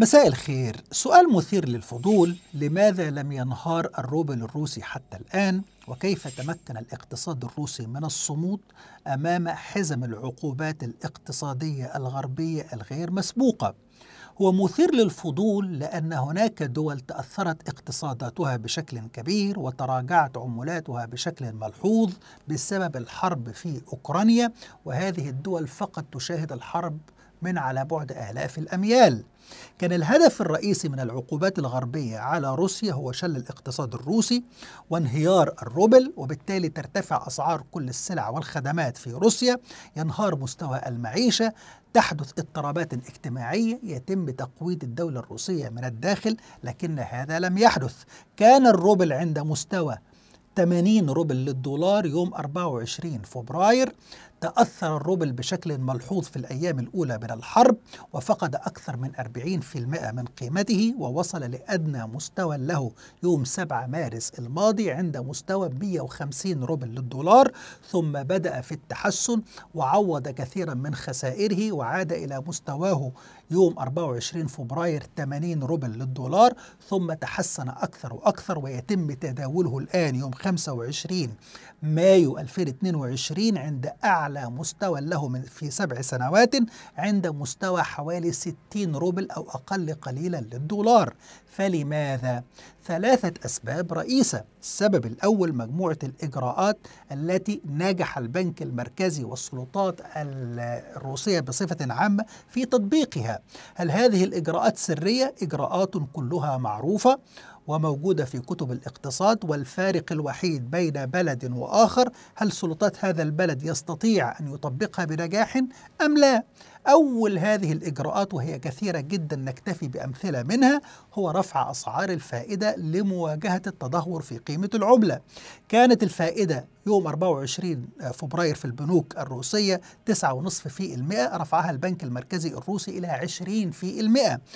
مساء الخير سؤال مثير للفضول لماذا لم ينهار الروبل الروسي حتى الآن وكيف تمكن الاقتصاد الروسي من الصمود أمام حزم العقوبات الاقتصادية الغربية الغير مسبوقة هو مثير للفضول لأن هناك دول تأثرت اقتصاداتها بشكل كبير وتراجعت عملاتها بشكل ملحوظ بسبب الحرب في أوكرانيا وهذه الدول فقط تشاهد الحرب من على بعد آلاف الأميال كان الهدف الرئيسي من العقوبات الغربية على روسيا هو شل الاقتصاد الروسي وانهيار الروبل وبالتالي ترتفع أسعار كل السلع والخدمات في روسيا ينهار مستوى المعيشة تحدث اضطرابات اجتماعية يتم تقويض الدولة الروسية من الداخل لكن هذا لم يحدث كان الروبل عند مستوى 80 روبل للدولار يوم 24 فبراير تأثر الروبل بشكل ملحوظ في الأيام الأولى من الحرب وفقد أكثر من 40% من قيمته ووصل لأدنى مستوى له يوم 7 مارس الماضي عند مستوى 150 روبل للدولار ثم بدأ في التحسن وعوض كثيرا من خسائره وعاد إلى مستواه يوم 24 فبراير 80 روبل للدولار ثم تحسن أكثر وأكثر ويتم تداوله الآن يوم 25 مايو 2022 عند أعلى مستوى له من في سبع سنوات عند مستوى حوالي 60 روبل أو أقل قليلا للدولار فلماذا؟ ثلاثة أسباب رئيسة السبب الأول مجموعة الإجراءات التي نجح البنك المركزي والسلطات الروسية بصفة عامة في تطبيقها هل هذه الإجراءات سرية؟ إجراءات كلها معروفة وموجودة في كتب الاقتصاد والفارق الوحيد بين بلد وآخر هل سلطات هذا البلد يستطيع أن يطبقها بنجاح أم لا أول هذه الإجراءات وهي كثيرة جدا نكتفي بأمثلة منها هو رفع أسعار الفائدة لمواجهة التدهور في قيمة العملة كانت الفائدة يوم 24 فبراير في البنوك الروسية 9.5% رفعها البنك المركزي الروسي إلى 20%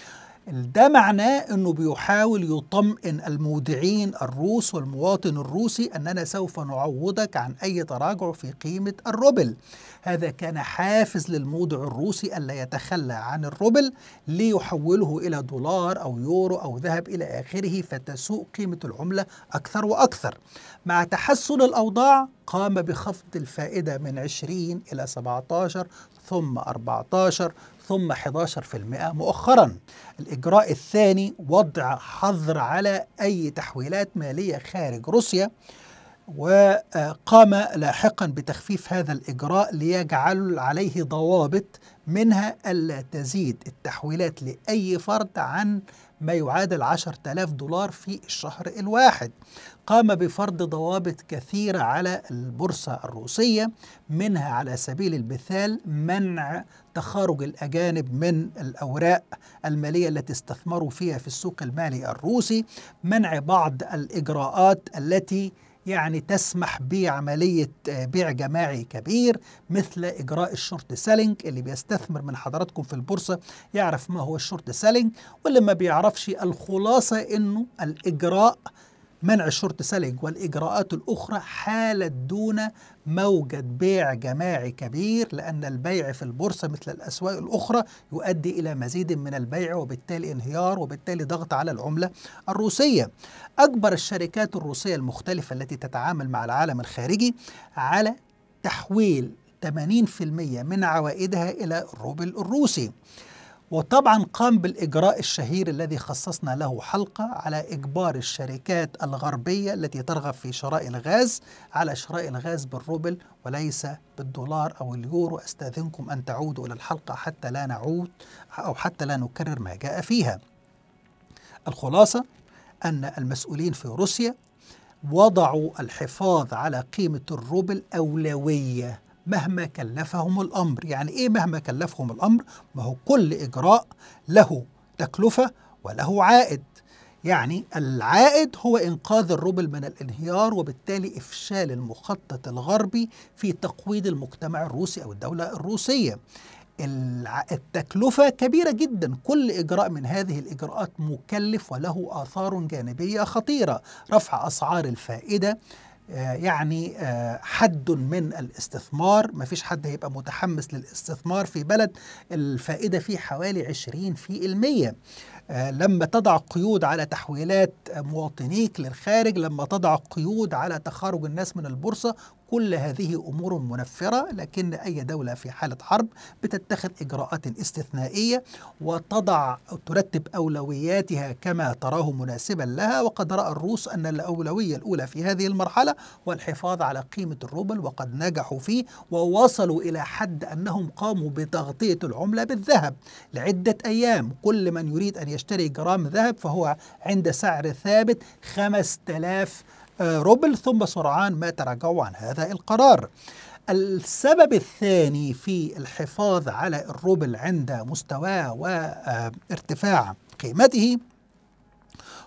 ده معناه انه بيحاول يطمئن المودعين الروس والمواطن الروسي اننا سوف نعوضك عن اي تراجع في قيمه الروبل. هذا كان حافز للمودع الروسي الا يتخلى عن الروبل ليحوله الى دولار او يورو او ذهب الى اخره فتسوء قيمه العمله اكثر واكثر. مع تحسن الاوضاع قام بخفض الفائده من 20 الى 17 ثم 14 ثم 11% مؤخرا الإجراء الثاني وضع حظر على أي تحويلات مالية خارج روسيا وقام لاحقا بتخفيف هذا الإجراء ليجعل عليه ضوابط منها ألا تزيد التحويلات لأي فرد عن ما يعادل 10000 دولار في الشهر الواحد قام بفرض ضوابط كثيرة على البورصة الروسية منها على سبيل المثال منع تخارج الأجانب من الأوراق المالية التي استثمروا فيها في السوق المالي الروسي منع بعض الإجراءات التي يعني تسمح بعملية آه، بيع جماعي كبير مثل إجراء الشورت سيلينج اللي بيستثمر من حضراتكم في البورصة يعرف ما هو الشورت سيلينج واللي ما بيعرفش الخلاصة إنه الإجراء منع الشورت سيلينج والإجراءات الأخرى حالت دون موجة بيع جماعي كبير لأن البيع في البورصة مثل الأسواق الأخرى يؤدي إلى مزيد من البيع وبالتالي انهيار وبالتالي ضغط على العملة الروسية أجبر الشركات الروسية المختلفة التي تتعامل مع العالم الخارجي على تحويل 80% من عوائدها إلى الروبل الروسي وطبعا قام بالإجراء الشهير الذي خصصنا له حلقة على إجبار الشركات الغربية التي ترغب في شراء الغاز على شراء الغاز بالروبل وليس بالدولار أو اليورو أستاذنكم أن تعودوا إلى الحلقة حتى لا نعود أو حتى لا نكرر ما جاء فيها الخلاصة أن المسؤولين في روسيا وضعوا الحفاظ على قيمة الروبل أولوية مهما كلفهم الأمر يعني إيه مهما كلفهم الأمر ما هو كل إجراء له تكلفة وله عائد يعني العائد هو إنقاذ الروبل من الانهيار وبالتالي إفشال المخطط الغربي في تقويض المجتمع الروسي أو الدولة الروسية التكلفة كبيرة جدا كل إجراء من هذه الإجراءات مكلف وله آثار جانبية خطيرة رفع أسعار الفائدة آه، يعني آه، حد من الاستثمار ما فيش حد هيبقى متحمس للاستثمار في بلد الفائدة فيه حوالي 20 في المية آه، لما تضع قيود على تحويلات مواطنيك للخارج لما تضع قيود على تخارج الناس من البورصة كل هذه امور منفره لكن اي دوله في حاله حرب بتتخذ اجراءات استثنائيه وتضع أو ترتب اولوياتها كما تراه مناسبا لها وقد راى الروس ان الاولويه الاولى في هذه المرحله هو الحفاظ على قيمه الروبل وقد نجحوا فيه ووصلوا الى حد انهم قاموا بتغطيه العمله بالذهب لعده ايام كل من يريد ان يشتري جرام ذهب فهو عند سعر ثابت 5000 آه، روبل ثم سرعان ما تراجعوا عن هذا القرار السبب الثاني في الحفاظ على الروبل عند مستواه وارتفاع قيمته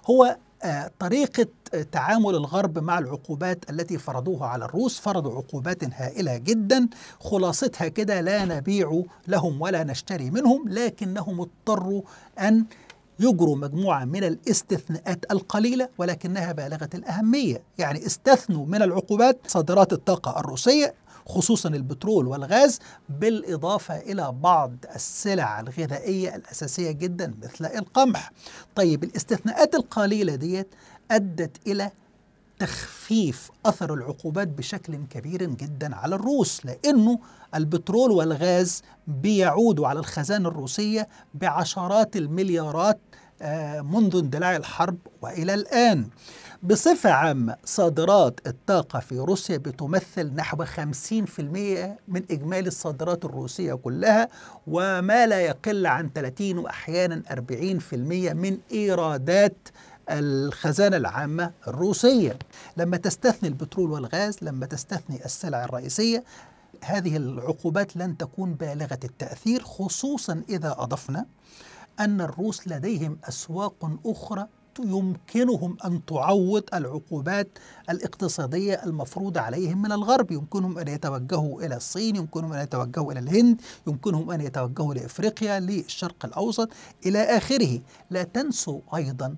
هو آه، طريقة آه، تعامل الغرب مع العقوبات التي فرضوها على الروس فرضوا عقوبات هائلة جدا خلاصتها كده لا نبيع لهم ولا نشتري منهم لكنهم اضطروا أن يجروا مجموعة من الاستثناءات القليلة ولكنها بالغة الأهمية يعني استثنوا من العقوبات صادرات الطاقة الروسية خصوصا البترول والغاز بالإضافة إلى بعض السلع الغذائية الأساسية جدا مثل القمح طيب الاستثناءات القليلة ديت أدت إلى تخفيف اثر العقوبات بشكل كبير جدا على الروس لانه البترول والغاز بيعودوا على الخزانه الروسيه بعشرات المليارات آه، منذ اندلاع الحرب والى الان. بصفه عامه صادرات الطاقه في روسيا بتمثل نحو 50% من اجمالي الصادرات الروسيه كلها وما لا يقل عن 30 واحيانا 40% من ايرادات الخزانة العامة الروسية لما تستثني البترول والغاز لما تستثني السلع الرئيسية هذه العقوبات لن تكون بالغة التأثير خصوصا إذا أضفنا أن الروس لديهم أسواق أخرى يمكنهم أن تعوض العقوبات الاقتصادية المفروضة عليهم من الغرب يمكنهم أن يتوجهوا إلى الصين يمكنهم أن يتوجهوا إلى الهند يمكنهم أن يتوجهوا لإفريقيا للشرق الأوسط إلى آخره لا تنسوا أيضا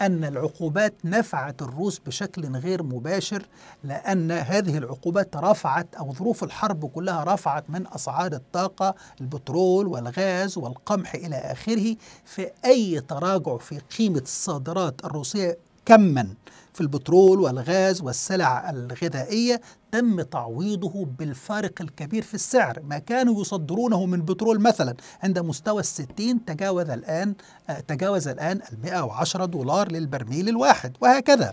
أن العقوبات نفعت الروس بشكل غير مباشر لأن هذه العقوبات رفعت أو ظروف الحرب كلها رفعت من أسعار الطاقة البترول والغاز والقمح إلى آخره في أي تراجع في قيمة الصادرات الروسية كما في البترول والغاز والسلع الغذائية تم تعويضه بالفارق الكبير في السعر ما كانوا يصدرونه من بترول مثلا عند مستوى الستين تجاوز الآن آه، تجاوز الآن المئة وعشرة دولار للبرميل الواحد وهكذا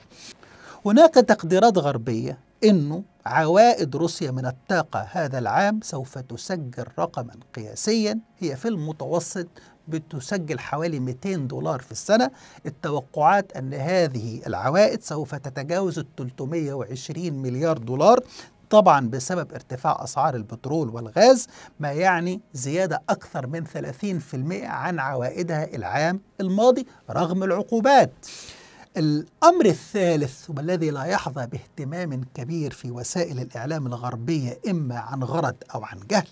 هناك تقديرات غربية أنه عوائد روسيا من الطاقة هذا العام سوف تسجل رقما قياسيا هي في المتوسط بتسجل حوالي 200 دولار في السنة التوقعات أن هذه العوائد سوف تتجاوز ال 320 مليار دولار طبعا بسبب ارتفاع أسعار البترول والغاز ما يعني زيادة أكثر من 30% عن عوائدها العام الماضي رغم العقوبات الأمر الثالث والذي لا يحظى باهتمام كبير في وسائل الإعلام الغربية إما عن غرض أو عن جهل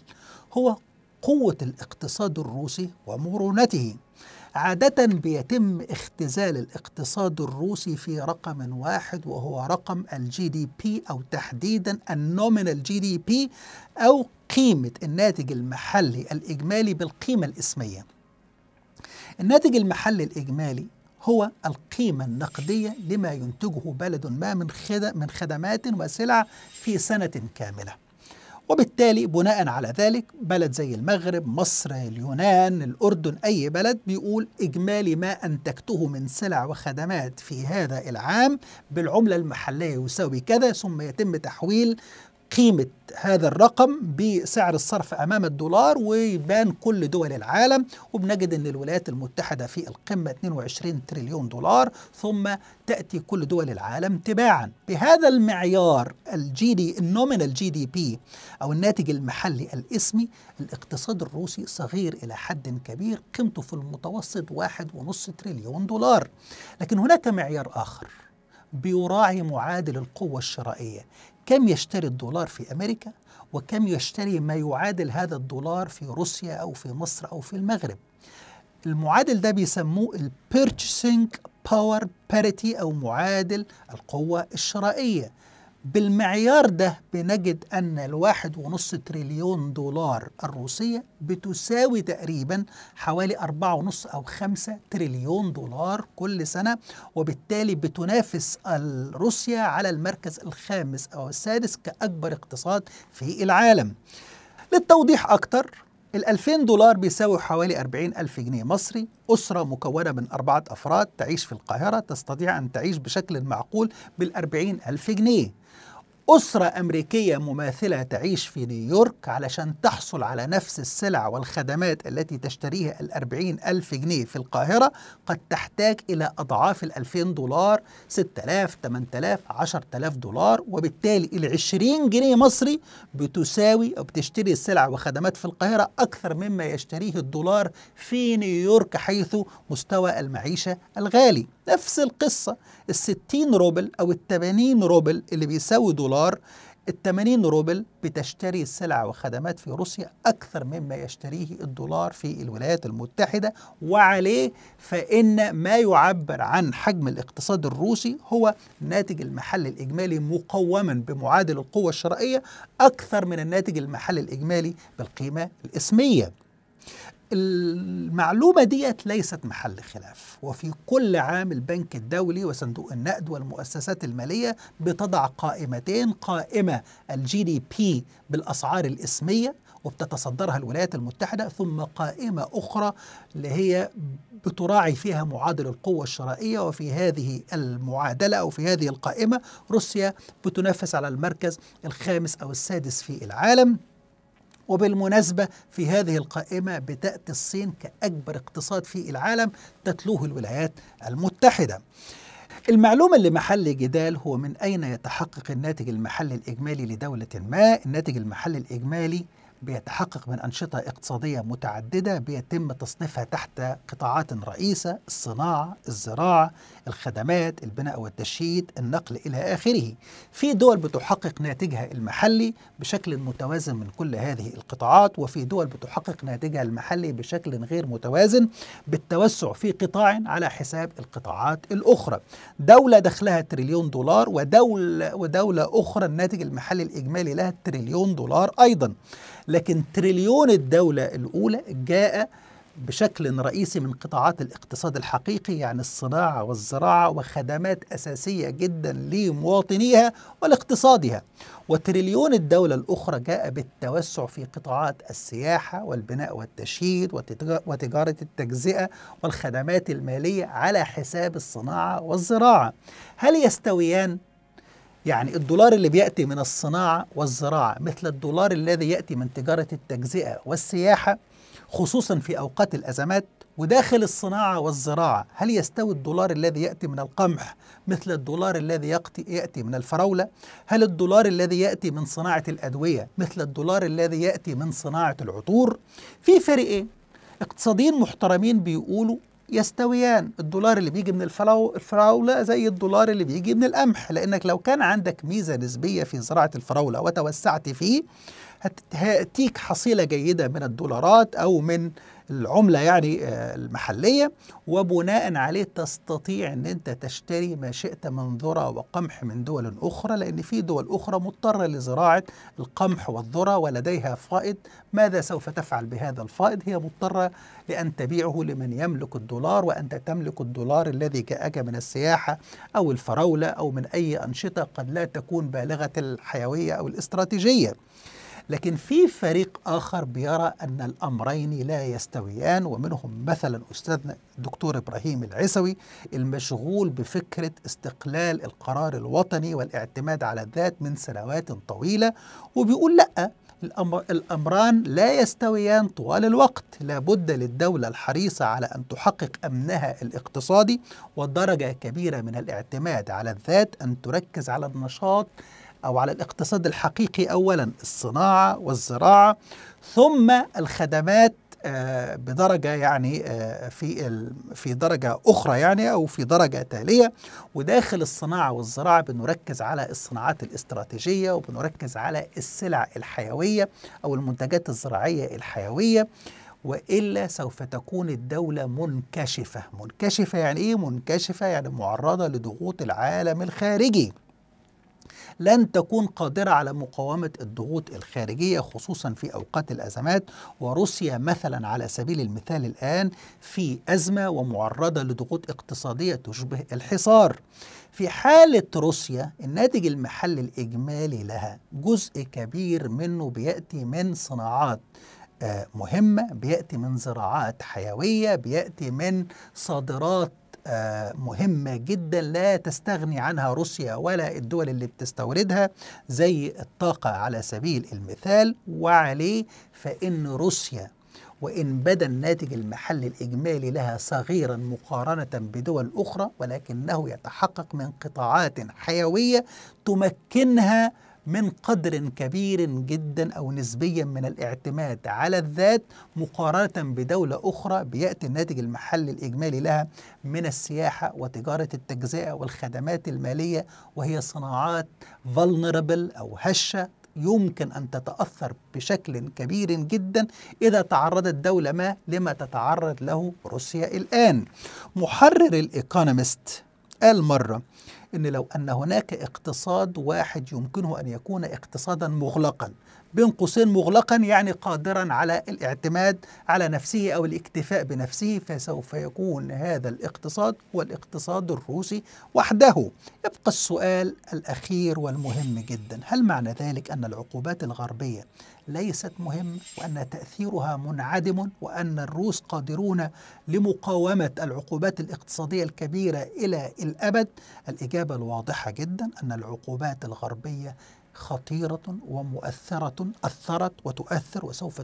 هو قوة الاقتصاد الروسي ومرونته عادة بيتم اختزال الاقتصاد الروسي في رقم واحد وهو رقم الجي دي بي أو تحديدا النومينال جي دي بي أو قيمة الناتج المحلي الإجمالي بالقيمة الإسمية الناتج المحلي الإجمالي هو القيمة النقدية لما ينتجه بلد ما من خدمات وسلع في سنة كاملة وبالتالي بناء على ذلك بلد زي المغرب مصر اليونان الأردن أي بلد بيقول إجمالي ما أنتجته من سلع وخدمات في هذا العام بالعملة المحلية يساوي كذا ثم يتم تحويل قيمة هذا الرقم بسعر الصرف أمام الدولار ويبان كل دول العالم وبنجد أن الولايات المتحدة في القمة 22 تريليون دولار ثم تأتي كل دول العالم تباعا بهذا المعيار الجي دي النومينال جي دي بي أو الناتج المحلي الاسمي الاقتصاد الروسي صغير إلى حد كبير قيمته في المتوسط 1.5 تريليون دولار لكن هناك معيار آخر بيراعي معادل القوة الشرائية كم يشتري الدولار في أمريكا وكم يشتري ما يعادل هذا الدولار في روسيا أو في مصر أو في المغرب المعادل ده بيسموه ال Purchasing Power Parity أو معادل القوة الشرائية بالمعيار ده بنجد أن الواحد ونص تريليون دولار الروسية بتساوي تقريبا حوالي أربعة ونص أو خمسة تريليون دولار كل سنة وبالتالي بتنافس روسيا على المركز الخامس أو السادس كأكبر اقتصاد في العالم للتوضيح أكتر ال 2000 دولار بيساوي حوالي 40 ألف جنيه مصري أسرة مكونة من أربعة أفراد تعيش في القاهرة تستطيع أن تعيش بشكل معقول بال 40 ألف جنيه أسرة أمريكية مماثلة تعيش في نيويورك علشان تحصل على نفس السلع والخدمات التي تشتريها الأربعين ألف جنيه في القاهرة قد تحتاج إلى أضعاف الألفين دولار ستة آلاف تمن آلاف عشر آلاف دولار وبالتالي العشرين جنيه مصري بتساوي أو بتشتري السلع وخدمات في القاهرة أكثر مما يشتريه الدولار في نيويورك حيث مستوى المعيشة الغالي نفس القصة الستين روبل أو التمانين روبل اللي بيساوي دولار دولار ال 80 روبل بتشتري السلع وخدمات في روسيا أكثر مما يشتريه الدولار في الولايات المتحدة وعليه فإن ما يعبر عن حجم الاقتصاد الروسي هو الناتج المحلي الإجمالي مقوما بمعادل القوة الشرائية أكثر من الناتج المحلي الإجمالي بالقيمة الإسمية المعلومة ديت ليست محل خلاف وفي كل عام البنك الدولي وصندوق النقد والمؤسسات المالية بتضع قائمتين قائمة الجي دي بي بالأسعار الإسمية وبتتصدرها الولايات المتحدة ثم قائمة أخرى اللي هي بتراعي فيها معادل القوة الشرائية وفي هذه المعادلة أو في هذه القائمة روسيا بتنافس على المركز الخامس أو السادس في العالم وبالمناسبة في هذه القائمة بتأتي الصين كأكبر اقتصاد في العالم تتلوه الولايات المتحدة المعلومة اللي محل جدال هو من أين يتحقق الناتج المحلي الإجمالي لدولة ما الناتج المحلي الإجمالي بيتحقق من أنشطة اقتصادية متعددة بيتم تصنيفها تحت قطاعات رئيسة الصناعة الزراعة الخدمات البناء والتشييد النقل إلى آخره في دول بتحقق ناتجها المحلي بشكل متوازن من كل هذه القطاعات وفي دول بتحقق ناتجها المحلي بشكل غير متوازن بالتوسع في قطاع على حساب القطاعات الأخرى دولة دخلها تريليون دولار ودولة, ودولة أخرى الناتج المحلي الإجمالي لها تريليون دولار أيضا لكن تريليون الدولة الأولى جاء بشكل رئيسي من قطاعات الاقتصاد الحقيقي يعني الصناعة والزراعة وخدمات أساسية جدا لمواطنيها ولاقتصادها وتريليون الدولة الأخرى جاء بالتوسع في قطاعات السياحة والبناء والتشييد وتجارة التجزئة والخدمات المالية على حساب الصناعة والزراعة هل يستويان يعني الدولار اللي بيأتي من الصناعة والزراعة مثل الدولار الذي يأتي من تجارة التجزئة والسياحة خصوصا في أوقات الأزمات وداخل الصناعة والزراعة هل يستوي الدولار الذي يأتي من القمح مثل الدولار الذي يأتي من الفراولة؟ هل الدولار الذي يأتي من صناعة الأدوية مثل الدولار الذي يأتي من صناعة العطور؟ في فريقين اقتصاديين محترمين بيقولوا يستويان الدولار اللي بيجي من الفراو الفراولة زي الدولار اللي بيجي من القمح لأنك لو كان عندك ميزة نسبية في زراعة الفراولة وتوسعت فيه هتأتيك حصيلة جيدة من الدولارات أو من العملة يعني آه، المحلية وبناء عليه تستطيع أن أنت تشتري ما شئت من ذرة وقمح من دول أخرى لأن في دول أخرى مضطرة لزراعة القمح والذرة ولديها فائض ماذا سوف تفعل بهذا الفائض هي مضطرة لأن تبيعه لمن يملك الدولار وأنت تملك الدولار الذي جاءك من السياحة أو الفراولة أو من أي أنشطة قد لا تكون بالغة الحيوية أو الاستراتيجية لكن في فريق آخر بيرى أن الأمرين لا يستويان ومنهم مثلا أستاذنا الدكتور إبراهيم العسوي المشغول بفكرة استقلال القرار الوطني والاعتماد على الذات من سنوات طويلة وبيقول لأ الأمر الأمران لا يستويان طوال الوقت لابد للدولة الحريصة على أن تحقق أمنها الاقتصادي ودرجة كبيرة من الاعتماد على الذات أن تركز على النشاط أو على الاقتصاد الحقيقي أولا الصناعة والزراعة ثم الخدمات آه، بدرجة يعني آه، في في درجة أخرى يعني أو في درجة تالية وداخل الصناعة والزراعة بنركز على الصناعات الاستراتيجية وبنركز على السلع الحيوية أو المنتجات الزراعية الحيوية والا سوف تكون الدوله منكشفه منكشفه يعني ايه منكشفه يعني معرضه لضغوط العالم الخارجي لن تكون قادرة على مقاومة الضغوط الخارجية خصوصا في أوقات الأزمات وروسيا مثلا على سبيل المثال الآن في أزمة ومعرضة لضغوط اقتصادية تشبه الحصار في حالة روسيا الناتج المحلي الإجمالي لها جزء كبير منه بيأتي من صناعات آه، مهمة بيأتي من زراعات حيوية بيأتي من صادرات آه، مهمة جدا لا تستغني عنها روسيا ولا الدول اللي بتستوردها زي الطاقة على سبيل المثال وعليه فإن روسيا وإن بدا الناتج المحلي الإجمالي لها صغيرا مقارنة بدول أخرى ولكنه يتحقق من قطاعات حيوية تمكنها من قدر كبير جدا أو نسبيا من الاعتماد على الذات مقارنة بدولة أخرى بيأتي الناتج المحلي الإجمالي لها من السياحة وتجارة التجزئة والخدمات المالية وهي صناعات vulnerable أو هشة يمكن أن تتأثر بشكل كبير جدا إذا تعرضت دولة ما لما تتعرض له روسيا الآن محرر الإيكونومست قال مرة ان لو ان هناك اقتصاد واحد يمكنه ان يكون اقتصادا مغلقا بين قوسين مغلقا يعني قادرا على الاعتماد على نفسه او الاكتفاء بنفسه فسوف يكون هذا الاقتصاد هو الاقتصاد الروسي وحده يبقى السؤال الاخير والمهم جدا هل معنى ذلك ان العقوبات الغربيه ليست مهمة وأن تأثيرها منعدم وأن الروس قادرون لمقاومة العقوبات الاقتصادية الكبيرة إلى الأبد الإجابة الواضحة جدا أن العقوبات الغربية خطيرة ومؤثرة أثرت وتؤثر وسوف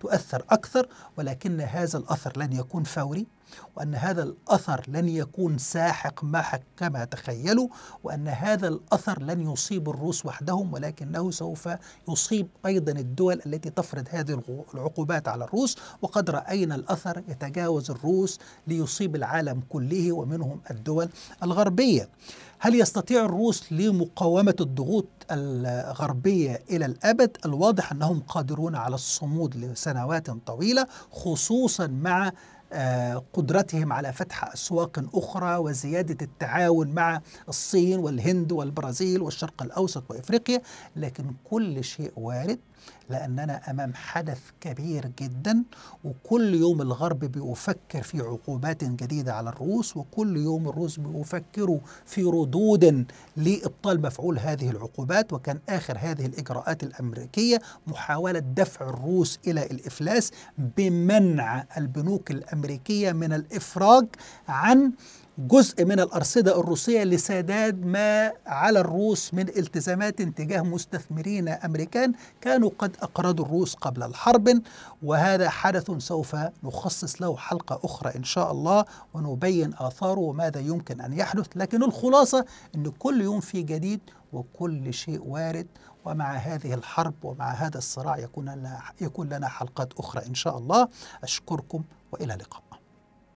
تؤثر أكثر ولكن هذا الأثر لن يكون فوري وأن هذا الأثر لن يكون ساحق محك كما تخيلوا وأن هذا الأثر لن يصيب الروس وحدهم ولكنه سوف يصيب أيضا الدول التي تفرض هذه العقوبات على الروس وقد رأينا الأثر يتجاوز الروس ليصيب العالم كله ومنهم الدول الغربية هل يستطيع الروس لمقاومة الضغوط الغربية إلى الأبد؟ الواضح أنهم قادرون على الصمود لسنوات طويلة خصوصا مع آه، قدرتهم على فتح اسواق اخرى وزياده التعاون مع الصين والهند والبرازيل والشرق الاوسط وافريقيا لكن كل شيء وارد لأننا أمام حدث كبير جدا وكل يوم الغرب بيفكر في عقوبات جديدة على الروس وكل يوم الروس بيفكروا في ردود لإبطال مفعول هذه العقوبات وكان آخر هذه الإجراءات الأمريكية محاولة دفع الروس إلى الإفلاس بمنع البنوك الأمريكية من الإفراج عن جزء من الأرصدة الروسية لسداد ما على الروس من التزامات تجاه مستثمرين أمريكان كانوا قد أقرضوا الروس قبل الحرب وهذا حدث سوف نخصص له حلقة أخرى إن شاء الله ونبين آثاره وماذا يمكن أن يحدث لكن الخلاصة أن كل يوم في جديد وكل شيء وارد ومع هذه الحرب ومع هذا الصراع يكون لنا, يكون لنا حلقات أخرى إن شاء الله أشكركم وإلى اللقاء